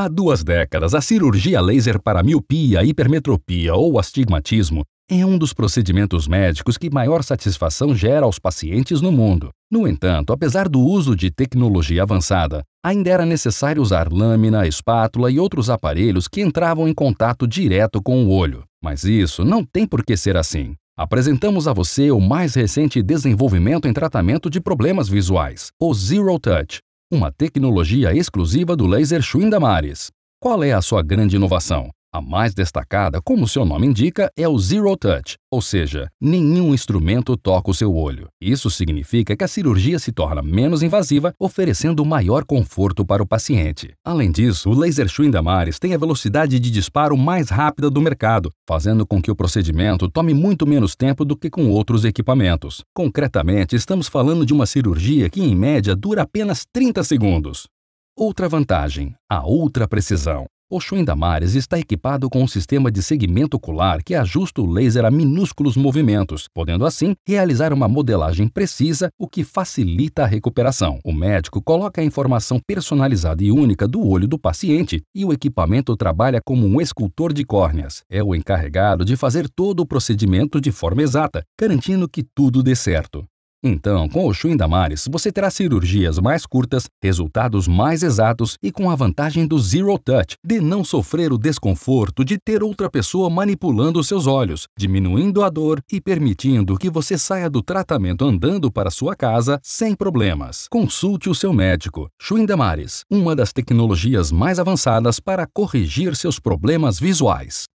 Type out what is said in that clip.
Há duas décadas, a cirurgia laser para miopia, hipermetropia ou astigmatismo é um dos procedimentos médicos que maior satisfação gera aos pacientes no mundo. No entanto, apesar do uso de tecnologia avançada, ainda era necessário usar lâmina, espátula e outros aparelhos que entravam em contato direto com o olho. Mas isso não tem por que ser assim. Apresentamos a você o mais recente desenvolvimento em tratamento de problemas visuais, o Zero Touch, uma tecnologia exclusiva do laser Schwindamares. Qual é a sua grande inovação? A mais destacada, como seu nome indica, é o Zero Touch, ou seja, nenhum instrumento toca o seu olho. Isso significa que a cirurgia se torna menos invasiva, oferecendo maior conforto para o paciente. Além disso, o laser Schwindamares tem a velocidade de disparo mais rápida do mercado, fazendo com que o procedimento tome muito menos tempo do que com outros equipamentos. Concretamente, estamos falando de uma cirurgia que, em média, dura apenas 30 segundos. Outra vantagem, a ultra precisão. O Damares está equipado com um sistema de segmento ocular que ajusta o laser a minúsculos movimentos, podendo assim realizar uma modelagem precisa, o que facilita a recuperação. O médico coloca a informação personalizada e única do olho do paciente e o equipamento trabalha como um escultor de córneas. É o encarregado de fazer todo o procedimento de forma exata, garantindo que tudo dê certo. Então, com o Damares, você terá cirurgias mais curtas, resultados mais exatos e com a vantagem do Zero Touch, de não sofrer o desconforto de ter outra pessoa manipulando seus olhos, diminuindo a dor e permitindo que você saia do tratamento andando para sua casa sem problemas. Consulte o seu médico. Oxum Damares, uma das tecnologias mais avançadas para corrigir seus problemas visuais.